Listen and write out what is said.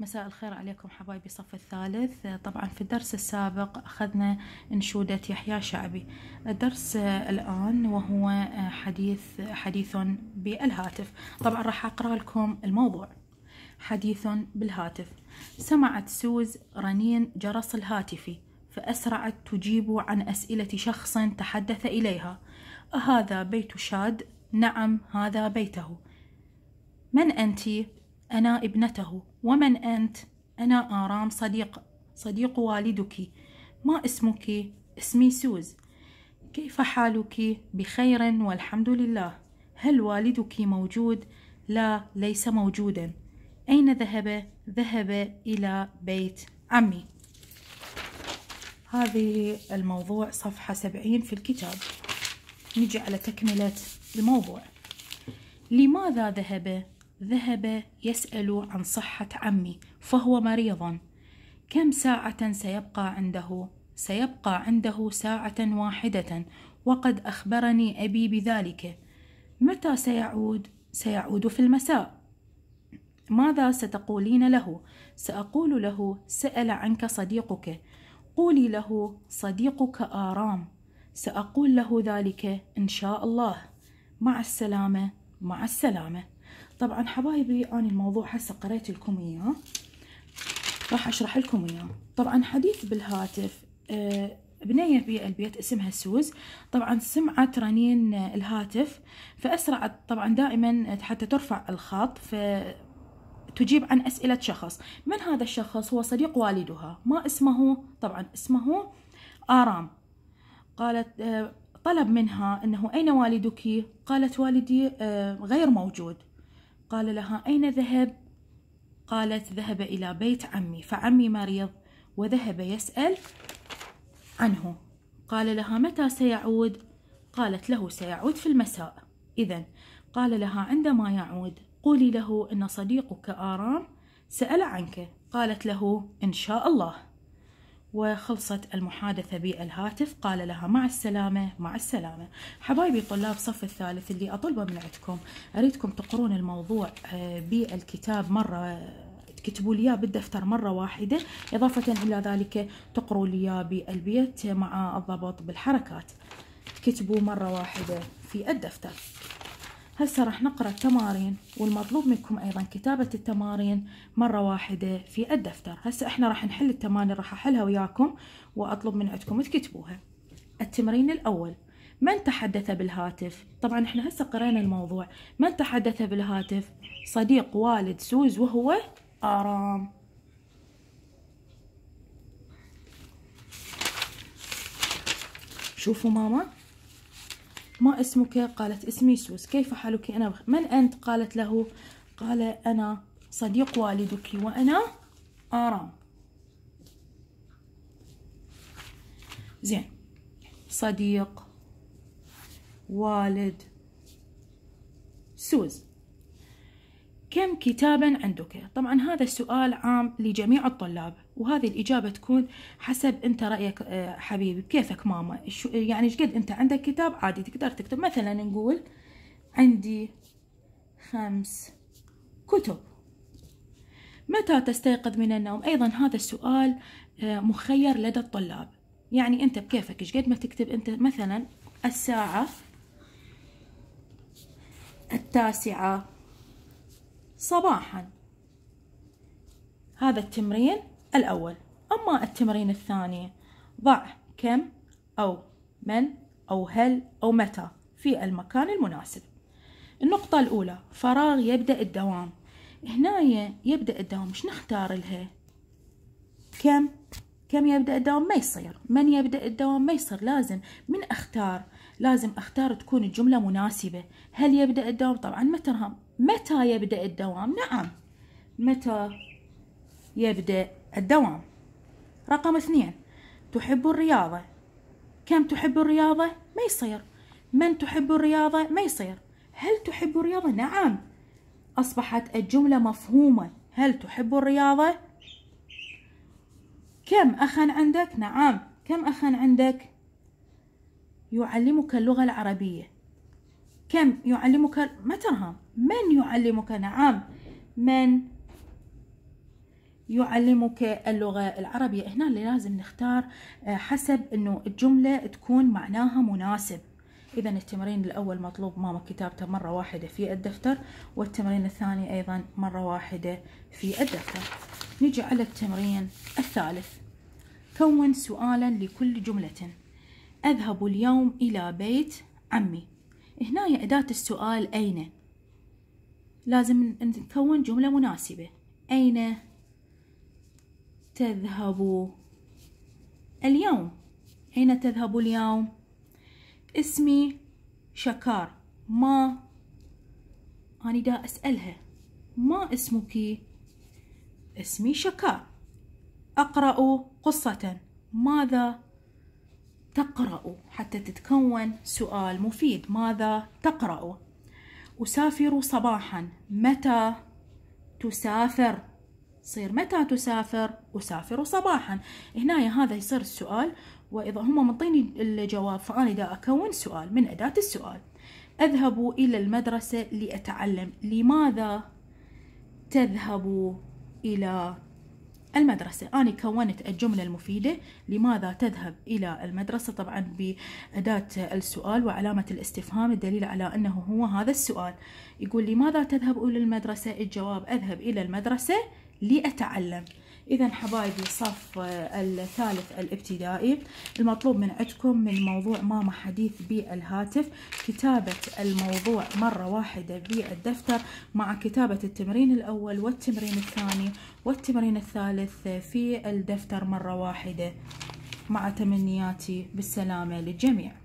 مساء الخير عليكم حبايبي صف الثالث طبعا في الدرس السابق أخذنا انشودة يحيى شعبي الدرس الآن وهو حديث حديث بالهاتف طبعا راح أقرأ لكم الموضوع حديث بالهاتف سمعت سوز رنين جرس الهاتف فأسرعت تجيب عن أسئلة شخص تحدث إليها أهذا بيت شاد؟ نعم هذا بيته من أنتِ؟ أنا ابنته ومن أنت؟ أنا آرام صديق صديق والدك ما اسمك؟ اسمي سوز كيف حالك؟ بخير والحمد لله هل والدك موجود؟ لا ليس موجودا أين ذهب؟ ذهب إلى بيت عمي هذه الموضوع صفحة سبعين في الكتاب نجي على تكملة الموضوع لماذا ذهب ذهب يسأل عن صحة عمي فهو مريض كم ساعة سيبقى عنده؟ سيبقى عنده ساعة واحدة وقد أخبرني أبي بذلك متى سيعود؟ سيعود في المساء ماذا ستقولين له؟ سأقول له سأل عنك صديقك قولي له صديقك آرام سأقول له ذلك إن شاء الله مع السلامة مع السلامة طبعا حبايبي أنا الموضوع هسه قريت لكم إياه راح أشرح لكم إياه طبعا حديث بالهاتف آه، بنية في البيت اسمها سوز طبعا سمعت رنين آه، الهاتف فأسرعت طبعا دائما حتى ترفع الخط ف تجيب عن أسئلة شخص من هذا الشخص هو صديق والدها ما اسمه طبعا اسمه آرام قالت آه، طلب منها أنه أين والدك قالت والدي غير موجود قال لها أين ذهب؟ قالت ذهب إلى بيت عمي فعمي مريض وذهب يسأل عنه قال لها متى سيعود؟ قالت له سيعود في المساء إذا قال لها عندما يعود قولي له أن صديقك آرام سأل عنك قالت له إن شاء الله وخلصت المحادثة بالهاتف قال لها مع السلامة مع السلامة حبايبي طلاب صف الثالث اللي أطلبه من عندكم أريدكم تقرون الموضوع آه، بالكتاب مرة تكتبوا لي اياه بالدفتر مره واحده اضافه الى ذلك تقروا لي اياه بالبيت مع الضبط بالحركات تكتبوا مره واحده في الدفتر هسه راح نقرأ التمارين والمطلوب منكم أيضا كتابة التمارين مرة واحدة في الدفتر هسه احنا راح نحل التمارين راح أحلها وياكم وأطلب من عندكم تكتبوها التمرين الأول من تحدث بالهاتف طبعا احنا هسه قرينا الموضوع من تحدث بالهاتف صديق والد سوز وهو آرام شوفوا ماما ما اسمك قالت اسمي سوس كيف حالك أنا بخ... من أنت قالت له قال أنا صديق والدك وأنا آرام زين صديق والد سوز كم كتابا عندك؟ طبعا هذا السؤال عام لجميع الطلاب وهذه الإجابة تكون حسب أنت رأيك آه، حبيبي بكيفك ماما يعني قد أنت عندك كتاب عادي تقدر تكتب مثلا نقول عندي خمس كتب متى تستيقظ من النوم؟ أيضا هذا السؤال آه، مخير لدى الطلاب يعني أنت بكيفك إيش قد ما تكتب أنت مثلا الساعة التاسعة صباحا هذا التمرين الأول أما التمرين الثاني ضع كم أو من أو هل أو متى في المكان المناسب النقطة الأولى فراغ يبدأ الدوام هنا يبدأ الدوام مش نختار لها كم كم يبدأ الدوام ما يصير من يبدأ الدوام ما يصير لازم من أختار لازم أختار تكون الجملة مناسبة هل يبدأ الدوام طبعا ترهم متى يبدأ الدوام؟ نعم متى يبدأ الدوام؟ رقم اثنين تحب الرياضة كم تحب الرياضة؟ ما يصير من تحب الرياضة؟ ما يصير هل تحب الرياضة؟ نعم أصبحت الجملة مفهومة هل تحب الرياضة؟ كم أخا عندك؟ نعم كم أخا عندك؟ يعلمك اللغة العربية كم يعلمك ما ترهم من يعلمك نعم من يعلمك اللغة العربية هنا اللي لازم نختار آه، حسب انه الجملة تكون معناها مناسب اذا التمرين الاول مطلوب ماما كتابته مرة واحدة في الدفتر والتمرين الثاني ايضا مرة واحدة في الدفتر نجي على التمرين الثالث كون سؤالا لكل جملة اذهب اليوم الى بيت عمي هنا أداة السؤال أين لازم نكون جملة مناسبة أين تذهب اليوم أين تذهب اليوم اسمي شكار ما أنا دا أسألها ما اسمك اسمي شكار أقرأ قصة ماذا تقرأ حتى تتكون سؤال مفيد ماذا تقرأ أسافر صباحا متى تسافر صير متى تسافر أسافر صباحا هنا هذا يصير السؤال وإذا هم منطيني الجواب فأنا دا أكون سؤال من أداة السؤال أذهب إلى المدرسة لأتعلم لماذا تذهب إلى المدرسة أنا كونت الجملة المفيدة لماذا تذهب إلى المدرسة طبعا بأداة السؤال وعلامة الاستفهام الدليل على أنه هو هذا السؤال يقول لماذا تذهب إلى المدرسة الجواب أذهب إلى المدرسة لأتعلم اذا حبايبي صف آه، الثالث الابتدائي المطلوب من عندكم من موضوع ماما حديث بالهاتف كتابة الموضوع مرة واحدة بالدفتر مع كتابة التمرين الاول والتمرين الثاني والتمرين الثالث في الدفتر مرة واحدة مع تمنياتي بالسلامة للجميع